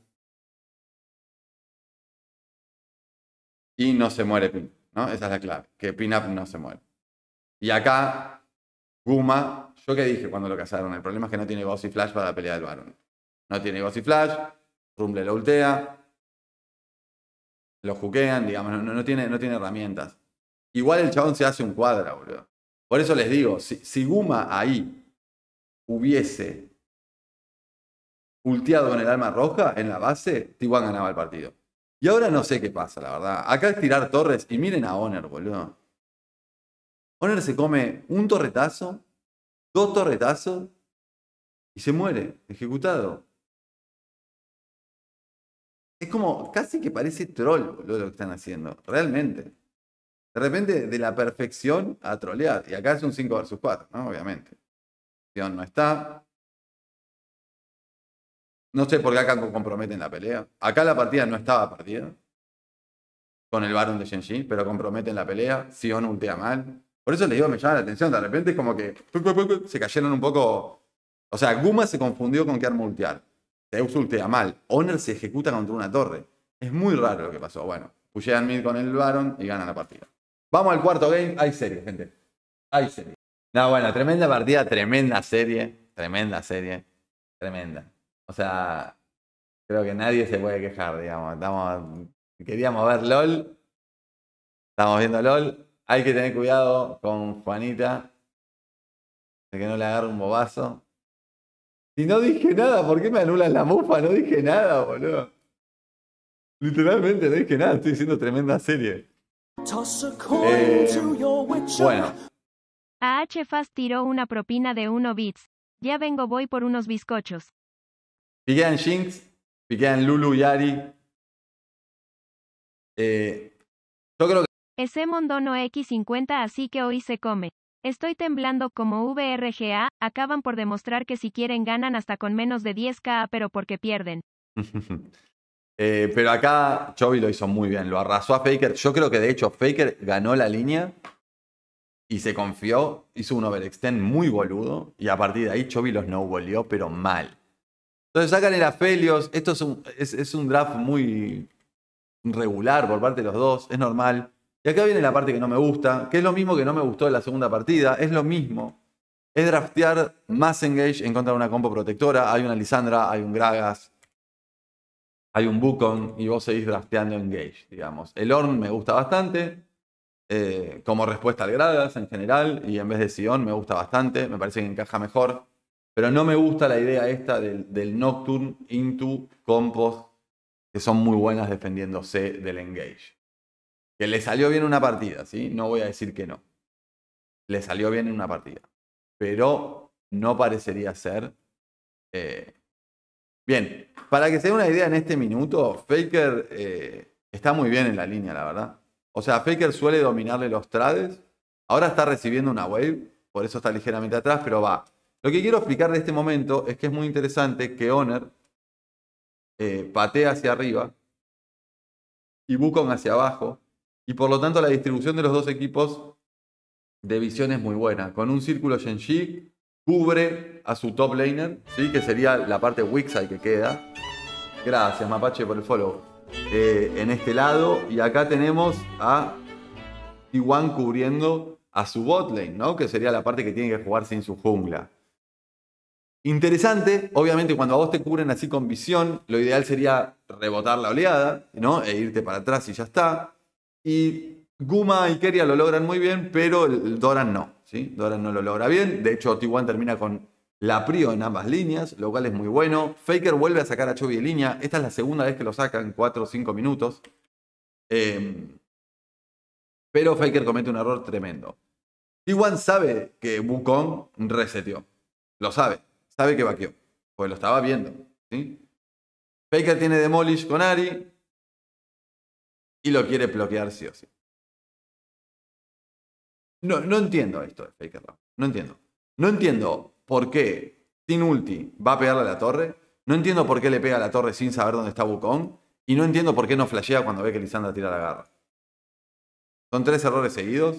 Y no se muere Pin, Esa es la clave, que Pinup no se muere. Y acá, Guma, yo qué dije cuando lo cazaron, el problema es que no tiene Boss y Flash para pelear pelea del Baron. No tiene Boss y Flash, Rumble lo ultea, lo jukean. digamos, no tiene herramientas. Igual el chabón se hace un cuadra, boludo. Por eso les digo, si, Guma ahí hubiese ulteado con el alma roja, en la base, Tiguan ganaba el partido. Y ahora no sé qué pasa, la verdad. Acá es tirar torres y miren a Honor, boludo. Honor se come un torretazo, dos torretazos y se muere, ejecutado. Es como, casi que parece troll, boludo, lo que están haciendo, realmente. De repente, de la perfección a trolear. Y acá es un 5 versus 4, ¿no? Obviamente. No está. No sé por qué acá comprometen la pelea. Acá la partida no estaba partida. Con el Baron de Shenji, pero comprometen la pelea. Sion ultea mal. Por eso les digo, me llama la atención. De repente es como que se cayeron un poco. O sea, Guma se confundió con que arma ultear. Zeus ultea mal. Honor se ejecuta contra una torre. Es muy raro lo que pasó. Bueno, pushean mid con el Baron y ganan la partida. Vamos al cuarto game. Hay serie, gente. Hay serie. No, bueno, tremenda partida, tremenda serie. Tremenda serie. Tremenda. O sea, creo que nadie se puede quejar, digamos. Estamos, queríamos ver LOL. Estamos viendo LOL. Hay que tener cuidado con Juanita. De que no le agarre un bobazo. Y no dije nada, ¿por qué me anulan la mufa? No dije nada, boludo. Literalmente no dije nada, estoy diciendo tremenda serie. Eh, bueno. A H. Fast tiró una propina de 1 bits. Ya vengo, voy por unos bizcochos. Lulu y Eh, yo creo que. Ese Mondono X50, así que hoy se come. Estoy temblando como VRGA, acaban por demostrar que si quieren ganan hasta con menos de 10k, pero porque pierden. Eh, pero acá Chovy lo hizo muy bien, lo arrasó a Faker. Yo creo que de hecho Faker ganó la línea y se confió, hizo un overextend muy boludo y a partir de ahí Chovy los no volvió pero mal. Entonces sacan el Afelios, esto es un, un draft muy regular por parte de los dos, es normal. Y acá viene la parte que no me gusta, que es lo mismo que no me gustó de la segunda partida, es lo mismo. Es draftear más engage en contra de una compo protectora. Hay una Lisandra, hay un Gragas, hay un bucon y vos seguís drafteando Engage, digamos. El Orn me gusta bastante, eh, como respuesta al gradas en general, y en vez de Sion me gusta bastante, me parece que encaja mejor. Pero no me gusta la idea esta del, Nocturne into Compost, que son muy buenas defendiéndose del Engage. Que le salió bien una partida, ¿sí? No voy a decir que no. Le salió bien en una partida. Pero no parecería ser eh, Bien, para que se den una idea en este minuto, Faker eh, está muy bien en la línea, la verdad. O sea, Faker suele dominarle los trades. Ahora está recibiendo una wave, por eso está ligeramente atrás, pero va. Lo que quiero explicar de este momento es que es muy interesante que Honor eh, patea hacia arriba y Bucon hacia abajo. Y por lo tanto la distribución de los dos equipos de visión es muy buena. Con un círculo Genji cubre a su top laner, ¿sí? que sería la parte Wixai que queda. Gracias, Mapache, por el follow. Eh, en este lado, y acá tenemos a t cubriendo a su bot lane, ¿no? que sería la parte que tiene que jugar sin su jungla. Interesante, obviamente cuando a vos te cubren así con visión, lo ideal sería rebotar la oleada, ¿no? E irte para atrás y ya está. Y Guma y Keria lo logran muy bien, pero el Doran no. Doran no lo logra bien. De hecho, T1 termina con la Prio en ambas líneas, lo cual es muy bueno. Faker vuelve a sacar a Chovy de línea. Esta es la segunda vez que lo saca en 4 o 5 minutos. Em, pero Faker comete un error tremendo. T1 sabe que Wukong reseteó. Lo sabe. Sabe que vaqueó. Pues lo estaba viendo. ¿sí? Faker tiene Demolish con Ari. Y lo quiere bloquear sí o sí. No, no entiendo esto de Faker No entiendo. No entiendo por qué Sin Ulti va a pegarle a la torre. No entiendo por qué le pega a la torre sin saber dónde está Wukong. Y no entiendo por qué no flashea cuando ve que Lisandra tira la garra. Son tres errores seguidos.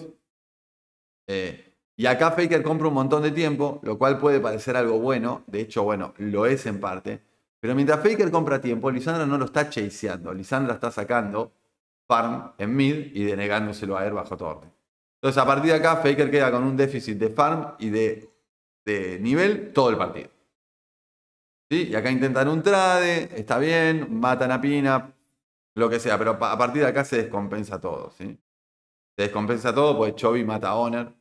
Eh, y acá Faker compra un montón de tiempo, lo cual puede parecer algo bueno. De hecho, bueno, lo es en parte. Pero mientras Faker compra tiempo, Lisandra no lo está chaseando. Lisandra está sacando farm en mid y denegándoselo a él bajo torre. Entonces, a partir de acá, Faker queda con un déficit de farm y de, nivel todo el partido. ¿Sí? Y acá intentan un trade, está bien, matan a Pina, lo que sea, pero a partir de acá se descompensa todo, ¿sí? Se descompensa todo porque Chovy mata a Honor.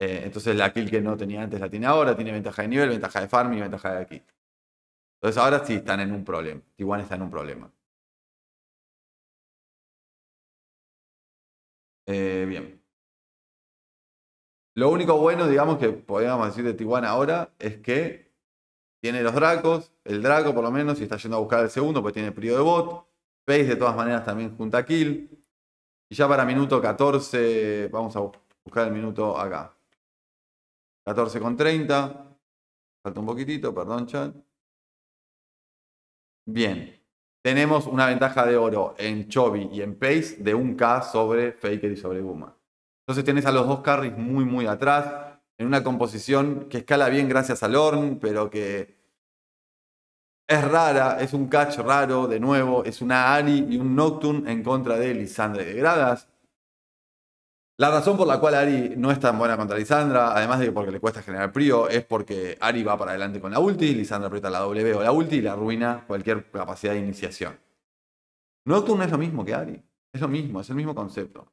Eh, entonces la kill que no tenía antes la tiene ahora, tiene ventaja de nivel, ventaja de farm y ventaja de aquí. Entonces ahora sí están en un problema. T1 está en un problema. Eh, bien. Lo único bueno, digamos, que podríamos decir de Tijuana ahora es que tiene los Dracos, el Draco por lo menos, si está yendo a buscar el segundo, pues tiene periodo de Bot. Pace, de todas maneras también junta Kill. Y ya para minuto 14, vamos a buscar el minuto acá. 14 con 30. Falta un poquitito, perdón, chat. Bien. Tenemos una ventaja de oro en Chovy y en Pace de un k sobre Faker y sobre Guma. Entonces tienes a los dos carries muy, muy atrás, en una composición que escala bien gracias a Lorne pero que es rara, es un catch raro, de nuevo, es una Ari y un Nocturne en contra de Lisandra de Gradas. La razón por la cual Ari no es tan buena contra Lisandra, además de que porque le cuesta generar prio, es porque Ari va para adelante con la ulti, Lisandra aprieta la W o la ulti y le arruina cualquier capacidad de iniciación. Nocturne es lo mismo que Ari, es lo mismo, es el mismo concepto.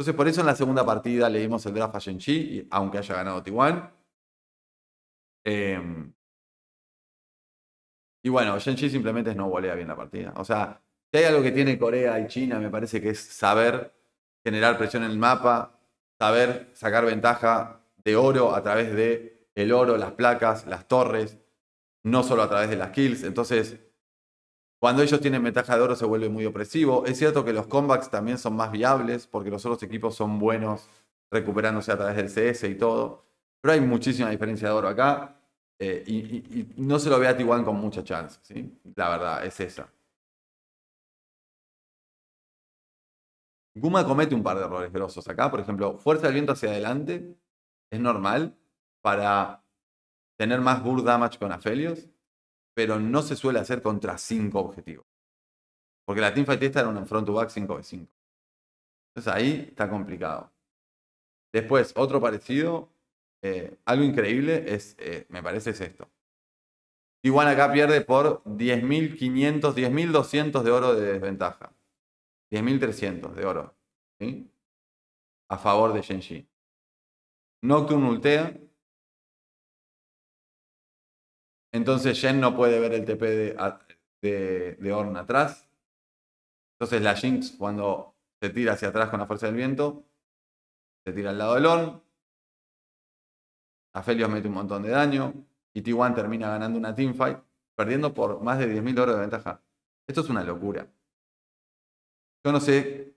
Entonces, por eso en la segunda partida le dimos el draft a y aunque haya ganado Tiwan. Em, y bueno, Chi simplemente no volea bien la partida. O sea, si hay algo que tiene Corea y China, me parece que es saber generar presión en el mapa, saber sacar ventaja de oro a través de el oro, las placas, las torres, no solo a través de las kills. Entonces, cuando ellos tienen ventaja de oro se vuelve muy opresivo. Es cierto que los comebacks también son más viables porque los otros equipos son buenos recuperándose a través del CS y todo. Pero hay muchísima diferencia de oro acá eh, y, no se lo ve a Tiwan con mucha chance, ¿sí? La verdad, es esa. Guma comete un par de errores grosos acá. Por ejemplo, fuerza del viento hacia adelante es normal para tener más burst damage con Aphelios pero no se suele hacer contra cinco objetivos. Porque la teamfight esta era un front to back 5 de 5. Entonces ahí está complicado. Después, otro parecido, eh, algo increíble, es, eh, me parece es esto. Tijuana acá pierde por 10.500, 10.200 de oro de desventaja. 10.300 de oro. A favor de Shenji. Nocturne ultea, entonces Jen no puede ver el TP de, de, atrás. Entonces la Jinx cuando se tira hacia atrás con la fuerza del viento, se tira al lado del Orn. Aphelios mete un montón de daño y T1 termina ganando una teamfight, perdiendo por más de 10.000 oro de ventaja. Esto es una locura. Yo no sé.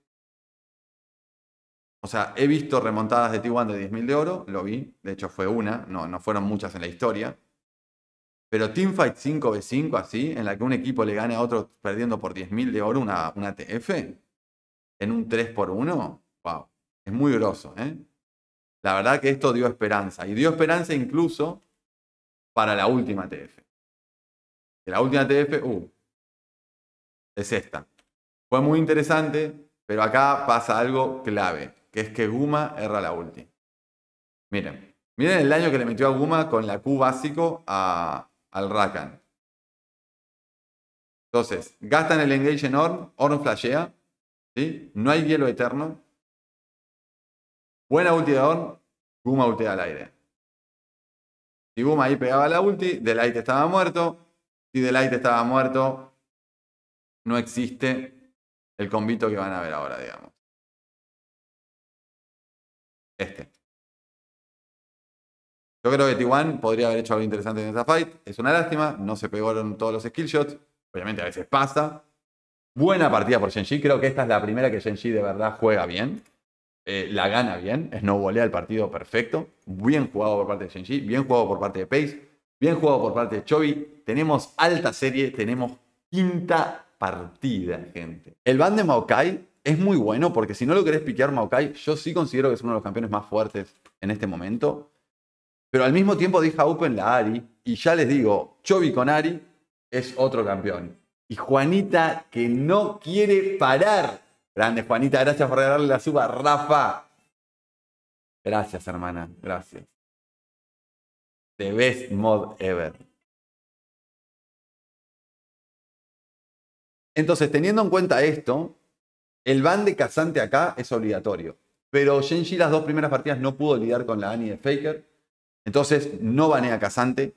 O sea, he visto remontadas de T1 de 10.000 de oro, lo vi. De hecho, fue una, no, no fueron muchas en la historia. Pero Teamfight 5v5 así, en la que un equipo le gane a otro perdiendo por 10.000 de oro una, una TF, en un 3x1, wow, es muy groso. ¿eh? La verdad que esto dio esperanza. Y dio esperanza incluso para la última TF. La última TF, uh, es esta. Fue muy interesante, pero acá pasa algo clave, que es que Guma erra la ulti. Miren, miren el daño que le metió a Guma con la Q básico a, al Rakan. Entonces, gastan el engage en Orn, Orn flashea, ¿sí? no hay hielo eterno. Buena ulti de Orn, Guma ultea al aire. Si Guma ahí pegaba la ulti, Delight estaba muerto. Si Delight estaba muerto, no existe el convito que van a ver ahora, digamos. Este. Yo creo que T1 podría haber hecho algo interesante en esa fight. Es una lástima, no se pegaron todos los skillshots. Obviamente a veces pasa. Buena partida por Shenji. Creo que esta es la primera que Shenji de verdad juega bien. Eh, la gana bien. no el partido perfecto. Bien jugado por parte de Shenji. Bien jugado por parte de Pace. Bien jugado por parte de Chovy. Tenemos alta serie. Tenemos quinta partida, gente. El ban de Maokai es muy bueno porque si no lo querés piquear Maokai, yo sí considero que es uno de los campeones más fuertes en este momento. Pero al mismo tiempo deja open la Ari. Y ya les digo, Chovy con Ari es otro campeón. Y Juanita que no quiere parar. Grande Juanita, gracias por regalarle la suba. Rafa. Gracias, hermana. Gracias. The best mod ever. Entonces, teniendo en cuenta esto, el ban de Cazante acá es obligatorio. Pero Genji las dos primeras partidas no pudo lidiar con la Annie de Faker. Entonces no banea a Casante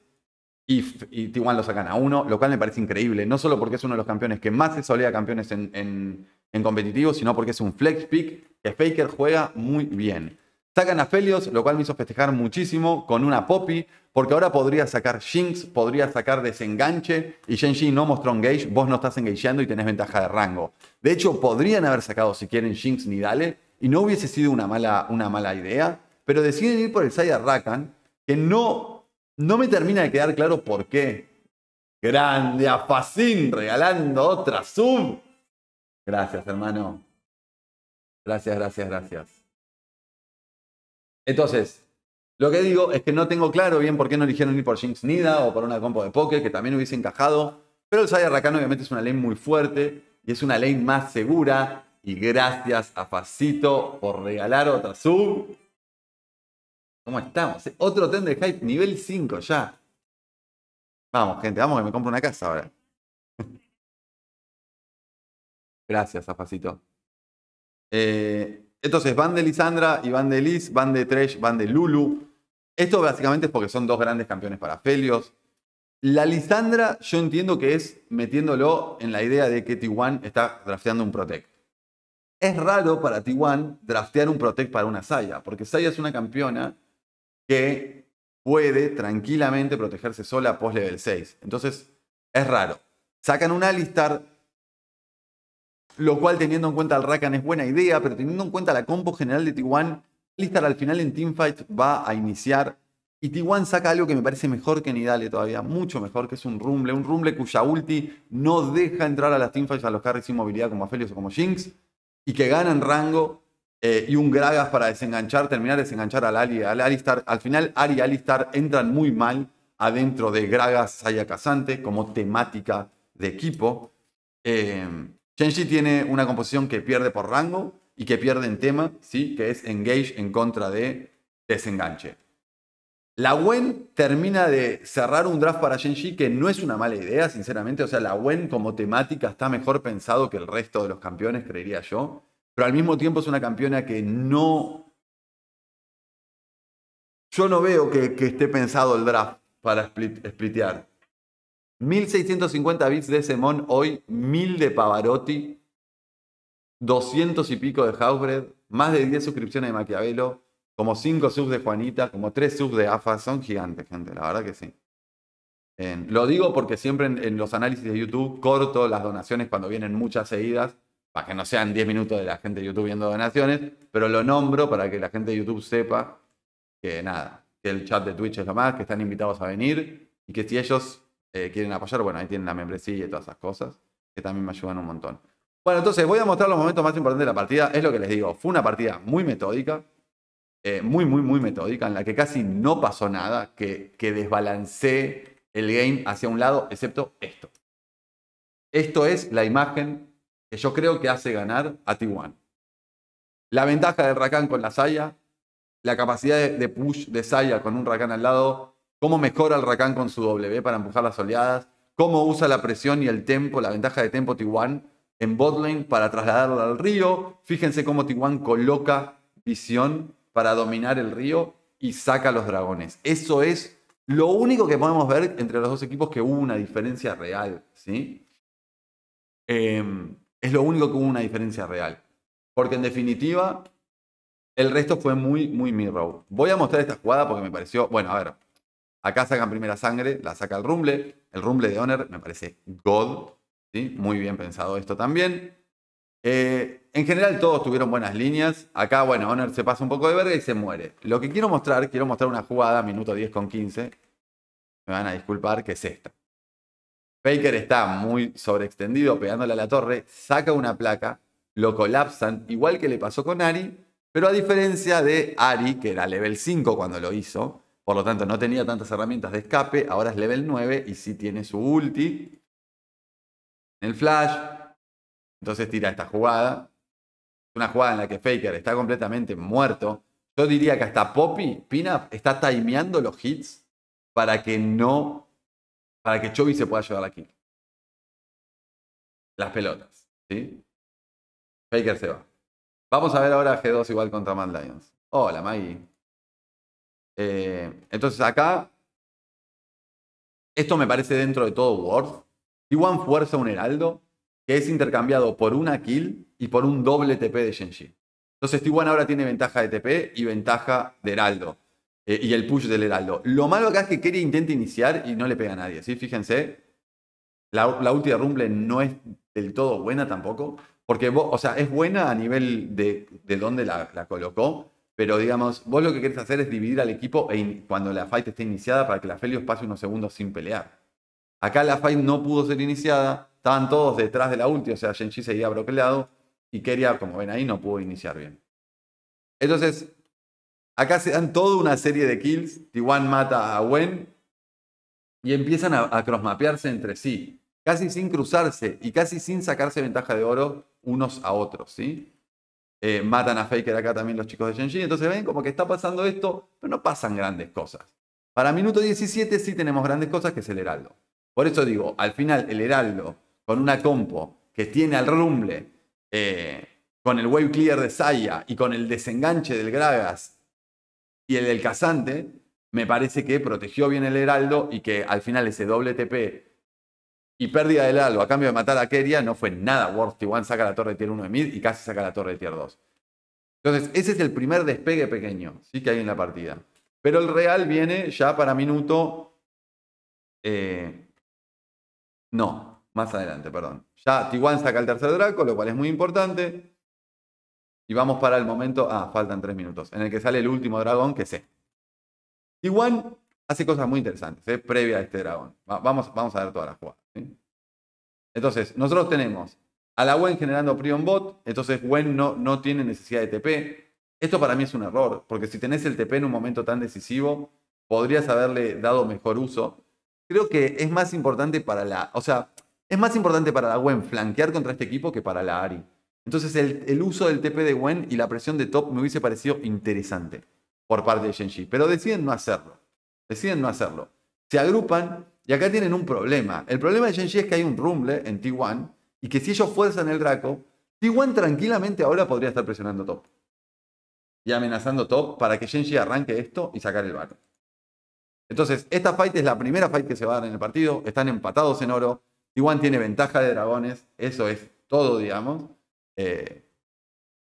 y, y lo sacan a uno, lo cual me parece increíble, no solo porque es uno de los campeones que más se solea campeones en, competitivos, competitivo, sino porque es un flex pick que Faker juega muy bien. Sacan a Felios, lo cual me hizo festejar muchísimo con una Poppy, porque ahora podría sacar Jinx, podría sacar Desenganche, y Genji no mostró engage, vos no estás engageando y tenés ventaja de rango. De hecho, podrían haber sacado, si quieren, Jinx ni Dale, y no hubiese sido una mala, una mala idea, pero deciden ir por el side Rakan, que no, me termina de quedar claro por qué. Grande a regalando otra sub. Gracias, hermano. Gracias, gracias, gracias. Entonces, lo que digo es que no tengo claro bien por qué no eligieron ni por Jinx Nida o por una compo de poke que también hubiese encajado. Pero el Sayarracán obviamente es una ley muy fuerte y es una ley más segura. Y gracias a Facito por regalar otra sub. ¿Cómo estamos? Otro tender hype, nivel 5 ya. Vamos, gente, vamos que me compro una casa ahora. Gracias, Zafacito. Eh, entonces, van de Lisandra y van de Liz, van de Tresh, van de Lulu. Esto básicamente es porque son dos grandes campeones para Felios. La Lisandra, yo entiendo que es metiéndolo en la idea de que t está drafteando un Protect. Es raro para T1 draftear un Protect para una Saya, porque Saya es una campeona que puede tranquilamente protegerse sola post level 6. Entonces, es raro. Sacan un Alistar, lo cual teniendo en cuenta al Rakan es buena idea, pero teniendo en cuenta la compo general de t Alistar al final en Teamfight va a iniciar. Y t saca algo que me parece mejor que Nidale todavía, mucho mejor, que es un Rumble. Un Rumble cuya ulti no deja entrar a las Teamfights a los carries sin movilidad como Aphelios o como Jinx. Y que ganan rango eh, y un Gragas para desenganchar, terminar de desenganchar al Ali, al Alistar. Al final, Ari y Alistar entran muy mal adentro de Gragas Saya Casante como temática de equipo. Eh, Shenji tiene una composición que pierde por rango y que pierde en tema, ¿sí? que es engage en contra de desenganche. La Wen termina de cerrar un draft para Shenji que no es una mala idea, sinceramente. O sea, la Wen como temática está mejor pensado que el resto de los campeones, creería yo pero al mismo tiempo es una campeona que no... Yo no veo que, esté pensado el draft para splitear. 1650 bits de Semón hoy, 1000 de Pavarotti, 200 y pico de Housebred, más de 10 suscripciones de Maquiavelo, como 5 subs de Juanita, como 3 subs de AFA. Son gigantes, gente, la verdad que sí. Eh, lo digo porque siempre en, los análisis de YouTube corto las donaciones cuando vienen muchas seguidas para que no sean 10 minutos de la gente de YouTube viendo donaciones, pero lo nombro para que la gente de YouTube sepa que nada, que el chat de Twitch es lo más, que están invitados a venir y que si ellos eh, quieren apoyar, bueno, ahí tienen la membresía y todas esas cosas, que también me ayudan un montón. Bueno, entonces voy a mostrar los momentos más importantes de la partida, es lo que les digo, fue una partida muy metódica, eh, muy, muy, muy metódica, en la que casi no pasó nada que, que el game hacia un lado, excepto esto. Esto es la imagen yo creo que hace ganar a Tijuana. La ventaja del Rakan con la Saya, la capacidad de push de Saya con un Rakan al lado, cómo mejora el Rakan con su W para empujar las oleadas, cómo usa la presión y el tempo, la ventaja de tempo Tiguan en botlane para trasladarla al río. Fíjense cómo Tiguan coloca visión para dominar el río y saca a los dragones. Eso es lo único que podemos ver entre los dos equipos que hubo una diferencia real, ¿sí? Em, es lo único que hubo una diferencia real. Porque en definitiva, el resto fue muy, muy mirror. Voy a mostrar esta jugada porque me pareció. Bueno, a ver. Acá sacan primera sangre, la saca el rumble. El rumble de Honor me parece God. ¿sí? Muy bien pensado esto también. Eh, en general, todos tuvieron buenas líneas. Acá, bueno, Honor se pasa un poco de verga y se muere. Lo que quiero mostrar, quiero mostrar una jugada, minuto 10 con 15. Me van a disculpar, que es esta. Faker está muy sobreextendido pegándole a la torre, saca una placa, lo colapsan, igual que le pasó con Ari, pero a diferencia de Ari, que era level 5 cuando lo hizo, por lo tanto no tenía tantas herramientas de escape, ahora es level 9 y sí tiene su ulti en el flash, entonces tira esta jugada, una jugada en la que Faker está completamente muerto. Yo diría que hasta Poppy, Pina, está timeando los hits para que no para que Chovy se pueda llevar la kill. Las pelotas. ¿sí? Faker se va. Vamos a ver ahora G2 igual contra Mad Lions. Hola, Maggie. Eh, entonces acá, esto me parece dentro de todo World. T1 fuerza un heraldo que es intercambiado por una kill y por un doble TP de Shenji. Entonces T1 ahora tiene ventaja de TP y ventaja de heraldo. Eh, y el push del Heraldo. Lo malo acá es que Kerry intenta iniciar y no le pega a nadie, ¿sí? Fíjense, la, última ulti de Rumble no es del todo buena tampoco, porque o sea, es buena a nivel de, de dónde la, colocó, pero digamos, vos lo que querés hacer es dividir al equipo e cuando la fight esté iniciada para que la Felios pase unos segundos sin pelear. Acá la fight no pudo ser iniciada, estaban todos detrás de la ulti, o sea, Genji seguía bloqueado y Keria, como ven ahí, no pudo iniciar bien. Entonces, Acá se dan toda una serie de kills. t mata a Gwen y empiezan a, crossmapearse entre sí, casi sin cruzarse y casi sin sacarse ventaja de oro unos a otros, ¿sí? Eh, matan a Faker acá también los chicos de Genji. Entonces ven como que está pasando esto, pero no pasan grandes cosas. Para minuto 17 sí tenemos grandes cosas, que es el Heraldo. Por eso digo, al final el Heraldo, con una compo que tiene al Rumble, eh, con el Wave Clear de Saya y con el desenganche del Gragas y el del Casante, me parece que protegió bien el Heraldo y que al final ese doble TP y pérdida del Heraldo a cambio de matar a Keria no fue nada. Worth One saca la torre de tier 1 de mid y casi saca la torre de tier 2. Entonces, ese es el primer despegue pequeño sí que hay en la partida. Pero el Real viene ya para minuto. Eh, no, más adelante, perdón. Ya Tiwan saca el tercer Draco, lo cual es muy importante. Y vamos para el momento, ah, faltan tres minutos, en el que sale el último dragón, que sé. Este. Igual hace cosas muy interesantes, ¿eh? previa a este dragón. vamos, vamos a ver todas las jugadas. Entonces, nosotros tenemos a la Wen generando Prion Bot, entonces Wen no, tiene necesidad de TP. Esto para mí es un error, porque si tenés el TP en un momento tan decisivo, podrías haberle dado mejor uso. Creo que es más importante para la. O sea, es más importante para la Wen flanquear contra este equipo que para la Ari. Entonces el, uso del TP de Gwen y la presión de top me hubiese parecido interesante por parte de Shenji, pero deciden no hacerlo. Deciden no hacerlo. Se agrupan y acá tienen un problema. El problema de Shenji es que hay un rumble en T1 y que si ellos fuerzan el Draco, T1 tranquilamente ahora podría estar presionando top y amenazando top para que Shenji arranque esto y sacar el barco. Entonces, esta fight es la primera fight que se va a dar en el partido. Están empatados en oro. T1 tiene ventaja de dragones. Eso es todo, digamos. Eh,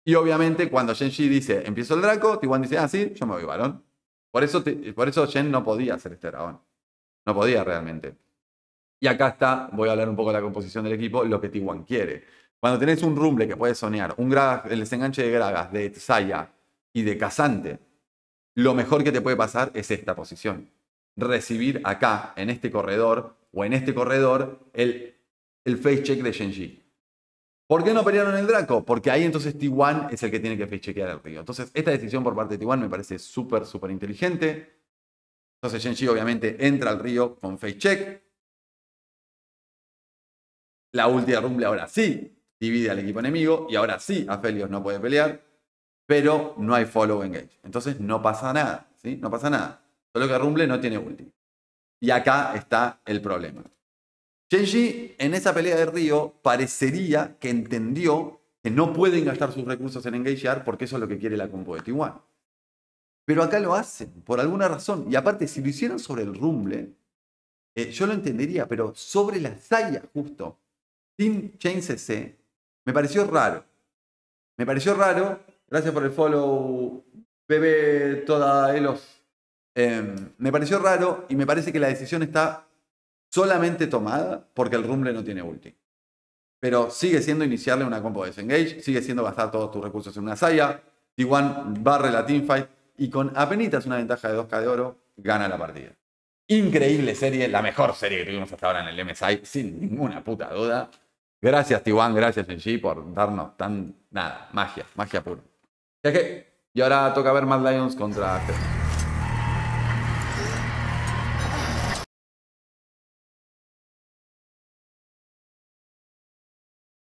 y obviamente cuando Shenji dice, empiezo el Draco, Tiwan dice, ah, sí, yo me voy balón Por eso, por eso Shen no podía Hacer este dragón. No podía realmente. Y acá está, voy a hablar un poco de la composición del equipo, lo que Tiwan quiere. Cuando tenés un rumble que puede soñar, un el desenganche de Gragas, de Tsaya y de Casante, lo mejor que te puede pasar es esta posición. Recibir acá, en este corredor o en este corredor, el, el face check de Shenji. ¿Por qué no pelearon el Draco? Porque ahí entonces T1 es el que tiene que chequear el río. Entonces, esta decisión por parte de t me parece súper, súper inteligente. Entonces, Genji obviamente entra al río con face check. La ulti de Rumble ahora sí divide al equipo enemigo y ahora sí Aphelios no puede pelear, pero no hay follow engage. Entonces, no pasa nada, ¿sí? No pasa nada. Solo que Rumble no tiene ulti. Y acá está el problema. Shenji, en esa pelea de Río parecería que entendió que no pueden gastar sus recursos en engagear porque eso es lo que quiere la compo de Tijuana. Pero acá lo hacen, por alguna razón. Y aparte, si lo hicieran sobre el rumble, eh, yo lo entendería, pero sobre la saya justo, sin Chain CC, me pareció raro. Me pareció raro. Gracias por el follow, bebé, toda Elos. Em, me pareció raro y me parece que la decisión está solamente tomada porque el Rumble no tiene ulti. Pero sigue siendo iniciarle una compo de desengage, sigue siendo gastar todos tus recursos en una saya. T1 barre la teamfight y con apenas una ventaja de 2K de oro gana la partida. Increíble serie, la mejor serie que tuvimos hasta ahora en el MSI, sin ninguna puta duda. Gracias T1, gracias NG por darnos tan... Nada, magia, magia pura. Y, y ahora toca ver más Lions contra...